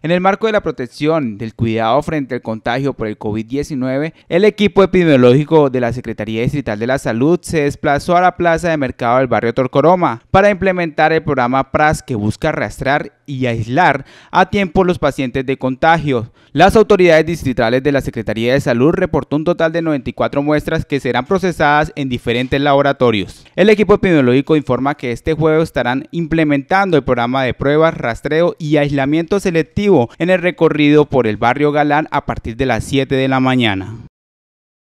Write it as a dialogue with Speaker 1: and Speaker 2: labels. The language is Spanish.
Speaker 1: En el marco de la protección del cuidado frente al contagio por el COVID-19, el equipo epidemiológico de la Secretaría Distrital de la Salud se desplazó a la plaza de mercado del barrio Torcoroma para implementar el programa PRAS que busca rastrear y aislar a tiempo los pacientes de contagio. Las autoridades distritales de la Secretaría de Salud reportó un total de 94 muestras que serán procesadas en diferentes laboratorios. El equipo epidemiológico informa que este jueves estarán implementando el programa de pruebas, rastreo y aislamiento selectivo en el recorrido por el barrio Galán a partir de las 7 de la mañana.